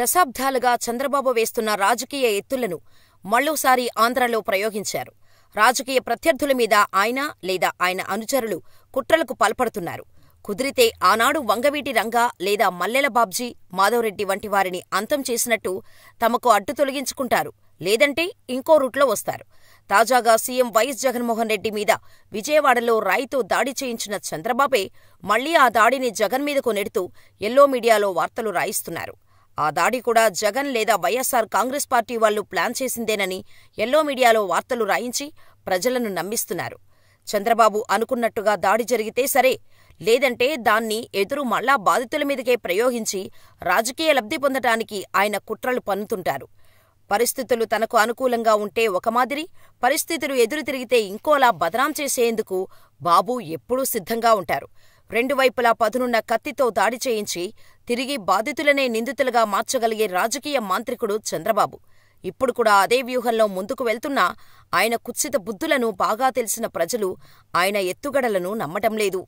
దశాబ్దాలుగా చంద్రబాబు వేస్తున్న రాజకీయ ఎత్తులను మళ్ళోసారి ఆంధ్రలో ప్రయోగించారు రాజకీయ ప్రత్యర్థుల మీద ఆయన లేదా ఆయన అనుచరులు కుట్రలకు పాల్పడుతున్నారు కుదిరితే ఆనాడు వంగవీటి రంగా లేదా మల్లెల బాబ్జీ మాధవరెడ్డి వంటి వారిని అంతం చేసినట్టు తమకు అడ్డు తొలగించుకుంటారు లేదంటే ఇంకో రూట్లో వస్తారు తాజాగా సీఎం వైఎస్ జగన్మోహన్ రెడ్డి మీద విజయవాడలో రాయితో దాడి చేయించిన చంద్రబాబే మళ్లీ ఆ దాడిని జగన్ మీదకు నెడుతూ ఎల్లో మీడియాలో వార్తలు రాయిస్తున్నారు ఆ దాడి కూడా జగన్ లేదా వైఎస్ఆర్ కాంగ్రెస్ పార్టీ వాళ్ళు ప్లాన్ చేసిందేనని ఎల్లో మీడియాలో వార్తలు రాయించి ప్రజలను నమ్మిస్తున్నారు చంద్రబాబు అనుకున్నట్టుగా దాడి జరిగితే సరే లేదంటే దాన్ని ఎదురు మళ్ళా బాధితుల మీదకే ప్రయోగించి రాజకీయ లబ్ధి పొందటానికి ఆయన కుట్రలు పన్నుతుంటారు పరిస్థితులు తనకు అనుకూలంగా ఉంటే ఒక మాదిరి పరిస్థితులు ఎదురు తిరిగితే ఇంకోలా బదనాం చేసేందుకు బాబు ఎప్పుడూ సిద్ధంగా ఉంటారు రెండు వైపులా పదునున్న కత్తితో దాడి చేయించి తిరిగి బాధితులనే నిందితులుగా మార్చగలిగే రాజకీయ మాంత్రికుడు చంద్రబాబు ఇప్పుడు కూడా అదే వ్యూహంలో ముందుకు వెళ్తున్నా ఆయన కుత్సిత బుద్ధులను బాగా తెలిసిన ప్రజలు ఆయన ఎత్తుగడలను నమ్మటం లేదు